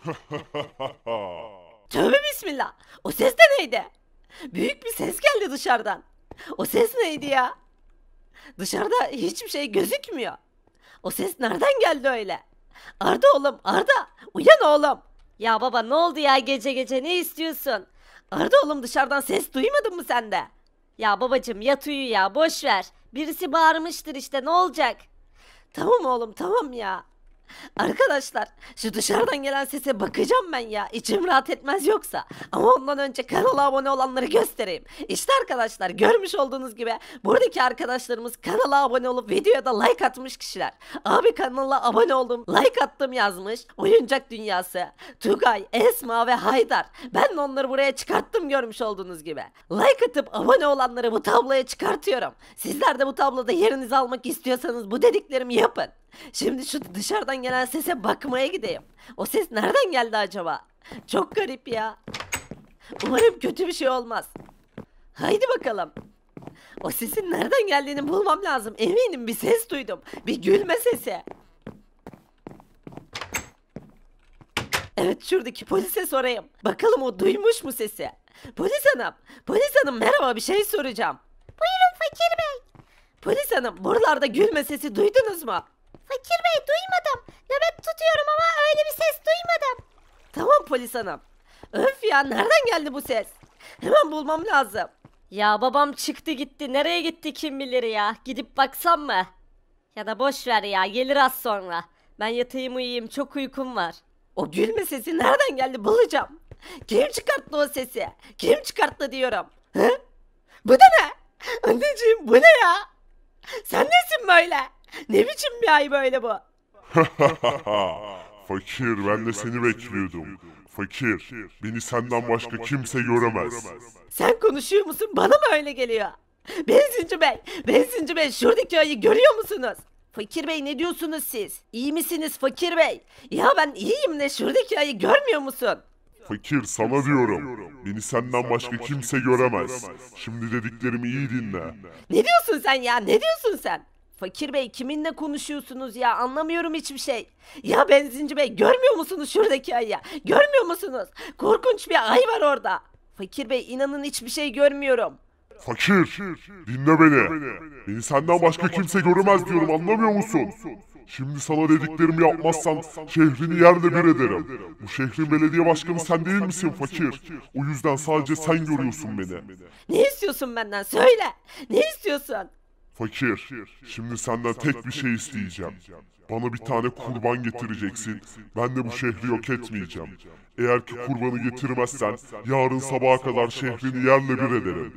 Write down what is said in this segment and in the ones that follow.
Tövbe bismillah. O ses de neydi? Büyük bir ses geldi dışarıdan. O ses neydi ya? Dışarıda hiçbir şey gözükmüyor. O ses nereden geldi öyle? Arda oğlum Arda uyan oğlum. Ya baba ne oldu ya gece gece ne istiyorsun? Arda oğlum dışarıdan ses duymadın mı sen de? Ya babacım yat uyu ya boş ver. Birisi bağırmıştır işte ne olacak? Tamam oğlum tamam ya. Arkadaşlar şu dışarıdan gelen sese bakacağım ben ya. içim rahat etmez yoksa. Ama ondan önce kanala abone olanları göstereyim. İşte arkadaşlar görmüş olduğunuz gibi buradaki arkadaşlarımız kanala abone olup videoya da like atmış kişiler. Abi kanala abone oldum like attım yazmış. Oyuncak dünyası. Tugay, Esma ve Haydar. Ben de onları buraya çıkarttım görmüş olduğunuz gibi. Like atıp abone olanları bu tabloya çıkartıyorum. Sizler de bu tabloda yerinizi almak istiyorsanız bu dediklerimi yapın. Şimdi şu dışarıdan gelen sese bakmaya gideyim. O ses nereden geldi acaba? Çok garip ya. Umarım kötü bir şey olmaz. Haydi bakalım. O sesin nereden geldiğini bulmam lazım. Eminim bir ses duydum. Bir gülme sesi. Evet şuradaki polise sorayım. Bakalım o duymuş mu sesi? Polis hanım. Polis hanım merhaba bir şey soracağım. Buyurun fakir bey. Polis hanım buralarda gülme sesi duydunuz mu? Fakir polis hanım. Öf ya nereden geldi bu ses? Hemen bulmam lazım. Ya babam çıktı gitti. Nereye gitti kim bilir ya. Gidip baksam mı? Ya da boş ver ya. Gelir az sonra. Ben yatayım uyuyayım. Çok uykum var. O gülme sesi nereden geldi bulacağım. Kim çıkarttı o sesi? Kim çıkarttı diyorum. Hı? Bu da ne? Anneciğim bu ne ya? Sen nesin böyle? Ne biçim bir ay böyle bu? Fakir ben de seni bekliyordum. Fakir, beni senden başka kimse göremez. Sen konuşuyor musun? Bana mı öyle geliyor? Benzinci Bey, Benzinci Bey şuradaki ayı görüyor musunuz? Fakir Bey ne diyorsunuz siz? İyi misiniz Fakir Bey? Ya ben iyiyim de şuradaki ayı görmüyor musun? Fakir sana diyorum. Beni senden başka kimse göremez. Şimdi dediklerimi iyi dinle. Ne diyorsun sen ya? Ne diyorsun sen? Fakir Bey kiminle konuşuyorsunuz ya anlamıyorum hiçbir şey. Ya benzinci bey görmüyor musunuz şuradaki ayı? Görmüyor musunuz? Korkunç bir ay var orada. Fakir Bey inanın hiçbir şey görmüyorum. Fakir, dinle beni. Beni senden başka kimse görmez diyorum anlamıyor musun? Şimdi sana dediklerimi yapmazsan şehrini yerle bir ederim. Bu şehrin belediye başkanı sen değil misin fakir? O yüzden sadece sen görüyorsun beni. Ne istiyorsun benden söyle. Ne istiyorsun? Fakir, şimdi senden tek bir şey isteyeceğim. Bana bir tane kurban getireceksin, ben de bu şehri yok etmeyeceğim. Eğer ki kurbanı getirmezsen, yarın sabaha kadar şehrini yerle bir ederim.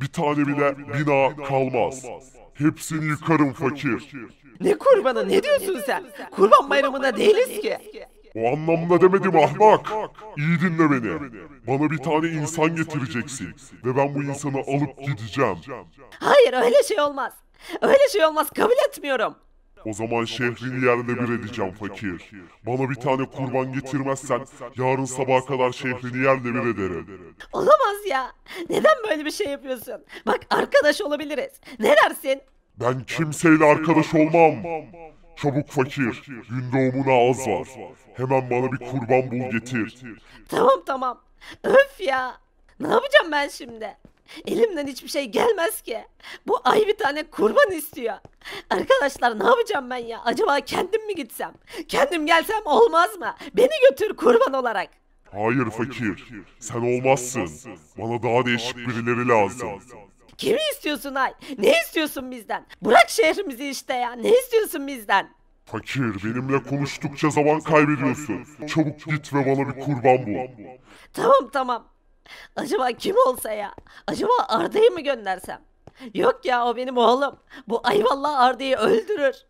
Bir tane bile bina kalmaz. Hepsini yıkarım fakir. Ne kurbanı ne diyorsun sen? Kurban bayramında değiliz ki. O anlamda demedim ahmak. İyi dinle beni. Bana bir tane insan getireceksin ve ben bu insanı alıp gideceğim. Hayır öyle şey olmaz. Öyle şey olmaz kabul etmiyorum. O zaman şehrini yerle bir edeceğim fakir. Bana bir tane kurban getirmezsen yarın sabaha kadar şehrini yerle bir ederim. Olamaz ya. Neden böyle bir şey yapıyorsun? Bak arkadaş olabiliriz. Ne dersin? Ben kimseyle arkadaş olmam. Çabuk fakir, gün doğumuna az var. Hemen bana bir kurban bul getir. Tamam tamam. Öf ya. Ne yapacağım ben şimdi? Elimden hiçbir şey gelmez ki. Bu ay bir tane kurban istiyor. Arkadaşlar ne yapacağım ben ya? Acaba kendim mi gitsem? Kendim gelsem olmaz mı? Beni götür kurban olarak. Hayır fakir. Sen olmazsın. Bana daha değişik birileri lazım. Kimi istiyorsun ay? Ne istiyorsun bizden? Bırak şehrimizi işte ya. Ne istiyorsun bizden? Fakir benimle konuştukça zaman kaybediyorsun. Çabuk git ve bana bir kurban bul. Tamam tamam. Acaba kim olsa ya? Acaba Arda'yı mı göndersem? Yok ya o benim oğlum. Bu ayı vallahi Arda'yı öldürür.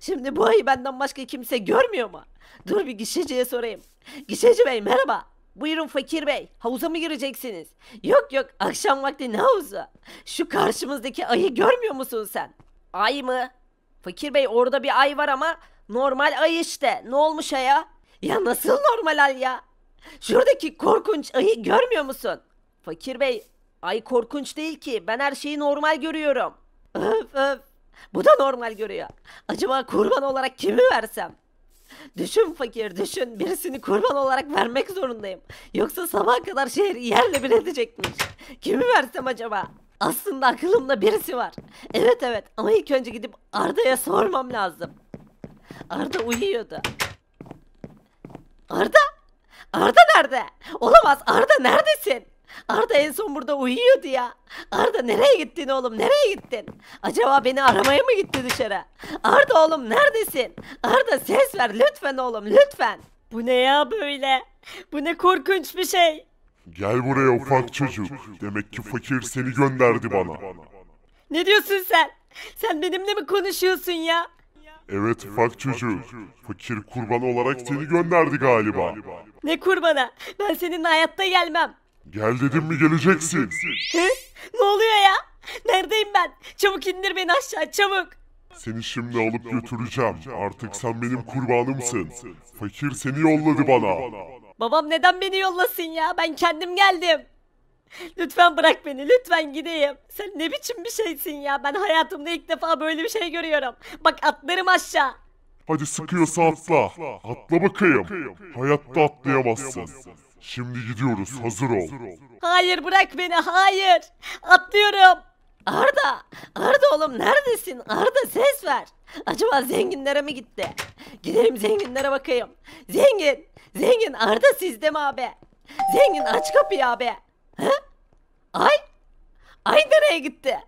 Şimdi bu ayı benden başka kimse görmüyor mu? Dur bir gişeciye sorayım. Gişeci bey merhaba. Buyurun fakir bey. Havuza mı gireceksiniz? Yok yok akşam vakti ne havuzu? Şu karşımızdaki ayı görmüyor musun sen? Ay mı? Fakir bey orada bir ay var ama normal ay işte. Ne olmuş aya? Ya nasıl normal ay ya? Şuradaki korkunç ayı görmüyor musun? Fakir bey ay korkunç değil ki ben her şeyi normal görüyorum. Öf öf. Bu da normal görüyor. Acaba kurban olarak kimi versem? Düşün fakir düşün birisini kurban olarak vermek zorundayım. Yoksa sabah kadar şehir yerle bir edecekmiş. Kimi versem acaba? Aslında aklımda birisi var. Evet evet ama ilk önce gidip Arda'ya sormam lazım. Arda uyuyordu. Arda! Arda nerede? Olamaz Arda neredesin? Arda en son burada uyuyordu ya. Arda nereye gittin oğlum? Nereye gittin? Acaba beni aramaya mı gitti dışarı? Arda oğlum neredesin? Arda ses ver lütfen oğlum lütfen. Bu ne ya böyle? Bu ne korkunç bir şey. Gel buraya ufak çocuk. Demek ki fakir seni gönderdi bana. Ne diyorsun sen? Sen benimle mi konuşuyorsun ya? Evet ufak çocuğu. Fakir kurban olarak seni gönderdi galiba. Ne kurbana? Ben seninle hayatta gelmem. Gel dedim mi geleceksin. Hı? Ne oluyor ya? Neredeyim ben? Çabuk indir beni aşağı çabuk. Seni şimdi alıp götüreceğim. Artık sen benim kurbanımsın. Fakir seni yolladı bana. Babam neden beni yollasın ya? Ben kendim geldim. Lütfen bırak beni lütfen gideyim. Sen ne biçim bir şeysin ya ben hayatımda ilk defa böyle bir şey görüyorum. Bak atlarım aşağı. Hadi sıkıyorsa atla. Atla bakayım. Hayatta atlayamazsın. Şimdi gidiyoruz hazır ol. Hayır bırak beni hayır. Atlıyorum. Arda! Arda oğlum neredesin? Arda ses ver. Acaba zenginlere mi gitti? Gidelim zenginlere bakayım. Zengin! Zengin Arda sizde mi abi? Zengin aç kapıyı abi. Hı? Ay? Ay nereye gitti?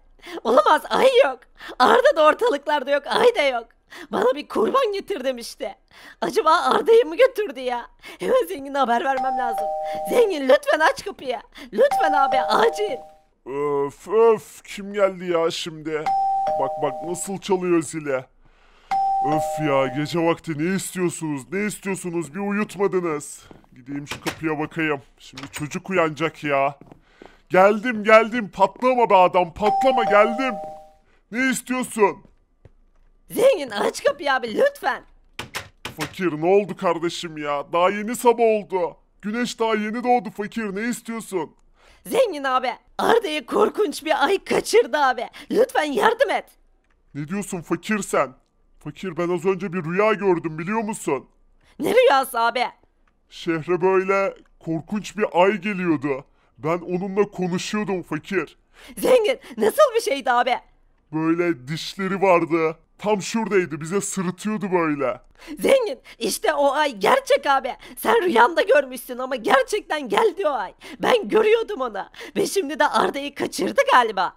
Olamaz ay yok. Arda da ortalıklarda yok ay da yok. Bana bir kurban getir demişti. Acaba Arda'yı mı götürdü ya? Hemen zengine haber vermem lazım. Zengin lütfen aç kapıyı. Lütfen abi acil. Öf öf kim geldi ya şimdi? Bak bak nasıl çalıyor zile. Öf ya gece vakti ne istiyorsunuz? Ne istiyorsunuz? Bir uyutmadınız. Gideyim şu kapıya bakayım. Şimdi çocuk uyanacak ya. Geldim geldim patlama be adam patlama geldim. Ne istiyorsun? Zengin aç kapıyı abi lütfen. Fakir ne oldu kardeşim ya? Daha yeni sabah oldu. Güneş daha yeni doğdu fakir ne istiyorsun? Zengin abi Arda'yı korkunç bir ay kaçırdı abi. Lütfen yardım et. Ne diyorsun fakir sen? Fakir ben az önce bir rüya gördüm biliyor musun? Ne rüyası abi? Şehre böyle korkunç bir ay geliyordu. Ben onunla konuşuyordum fakir. Zengin nasıl bir şeydi abi? Böyle dişleri vardı. Tam şuradaydı bize sırıtıyordu böyle. Zengin işte o ay gerçek abi. Sen rüyanda görmüşsün ama gerçekten geldi o ay. Ben görüyordum onu. Ve şimdi de Arda'yı kaçırdı galiba.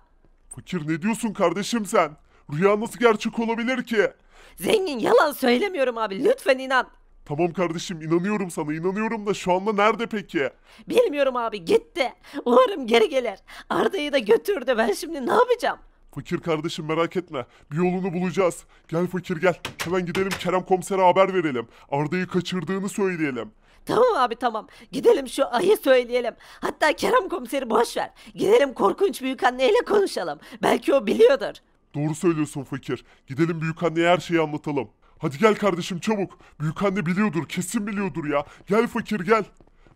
Fakir ne diyorsun kardeşim sen? Rüya nasıl gerçek olabilir ki? Zengin yalan söylemiyorum abi lütfen inan. Tamam kardeşim inanıyorum sana inanıyorum da şu anda nerede peki? Bilmiyorum abi gitti. Umarım geri gelir. Arda'yı da götürdü ben şimdi ne yapacağım? Fakir kardeşim merak etme. Bir yolunu bulacağız. Gel fakir gel. Hemen gidelim Kerem komisere haber verelim. Arda'yı kaçırdığını söyleyelim. Tamam abi tamam. Gidelim şu ayı söyleyelim. Hatta Kerem komiseri boş ver. Gidelim korkunç büyük anneyle konuşalım. Belki o biliyordur. Doğru söylüyorsun fakir. Gidelim büyük büyükanneye her şeyi anlatalım. Hadi gel kardeşim çabuk. Büyük anne biliyordur, kesin biliyordur ya. Gel fakir gel.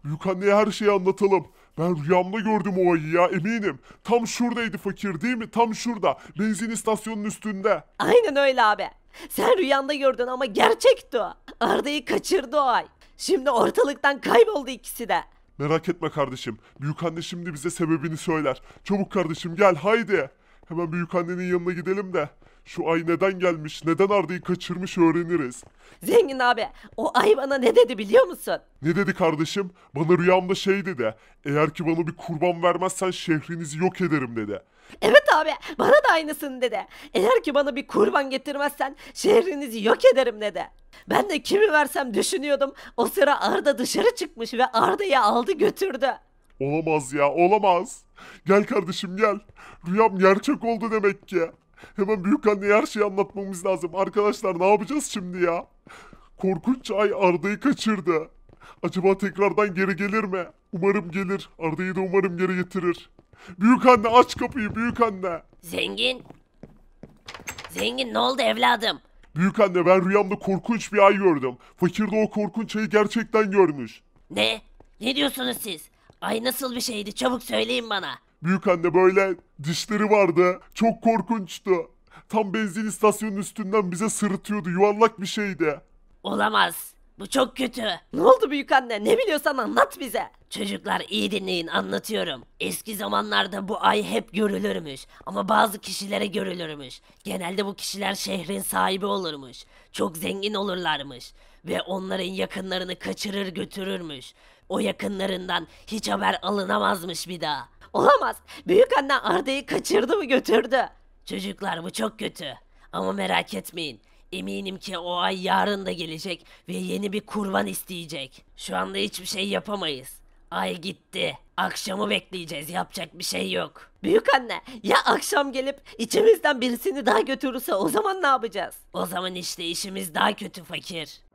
Büyük Büyükanneye her şeyi anlatalım. Ben rüyamda gördüm o ayı ya eminim. Tam şuradaydı fakir değil mi? Tam şurada. Benzin istasyonunun üstünde. Aynen öyle abi. Sen rüyanda gördün ama gerçekti o. Arda'yı kaçırdı o ay. Şimdi ortalıktan kayboldu ikisi de. Merak etme kardeşim. Büyük anne şimdi bize sebebini söyler. Çabuk kardeşim gel haydi. Hemen büyükannenin yanına gidelim de. Şu ay neden gelmiş, neden Arda'yı kaçırmış öğreniriz. Zengin abi, o ay bana ne dedi biliyor musun? Ne dedi kardeşim? Bana rüyamda şey dedi. Eğer ki bana bir kurban vermezsen şehrinizi yok ederim dedi. Evet abi, bana da aynısını dedi. Eğer ki bana bir kurban getirmezsen şehrinizi yok ederim dedi. Ben de kimi versem düşünüyordum. O sıra Arda dışarı çıkmış ve Arda'yı aldı götürdü. Olamaz ya olamaz. Gel kardeşim gel. Rüyam gerçek oldu demek ki. Hemen büyük anneye her şeyi anlatmamız lazım. Arkadaşlar ne yapacağız şimdi ya? Korkunç ay Arda'yı kaçırdı. Acaba tekrardan geri gelir mi? Umarım gelir. Arda'yı da umarım geri getirir. Büyük anne aç kapıyı büyük anne. Zengin. Zengin ne oldu evladım? Büyük anne ben rüyamda korkunç bir ay gördüm. Fakir de o korkunç ayı gerçekten görmüş. Ne? Ne diyorsunuz siz? Ay nasıl bir şeydi çabuk söyleyin bana. Büyük anne böyle dişleri vardı. Çok korkunçtu. Tam benzin istasyonunun üstünden bize sırıtıyordu. Yuvarlak bir şeydi. Olamaz. Bu çok kötü. Ne oldu büyük anne? Ne biliyorsan anlat bize. Çocuklar iyi dinleyin anlatıyorum. Eski zamanlarda bu ay hep görülürmüş ama bazı kişilere görülürmüş. Genelde bu kişiler şehrin sahibi olurmuş. Çok zengin olurlarmış ve onların yakınlarını kaçırır götürürmüş. O yakınlarından hiç haber alınamazmış bir daha. Olamaz. Büyük anne Arda'yı kaçırdı mı götürdü. Çocuklar bu çok kötü. Ama merak etmeyin. Eminim ki o ay yarın da gelecek ve yeni bir kurban isteyecek. Şu anda hiçbir şey yapamayız. Ay gitti. Akşamı bekleyeceğiz. Yapacak bir şey yok. Büyük anne ya akşam gelip içimizden birisini daha götürürse o zaman ne yapacağız? O zaman işte işimiz daha kötü fakir.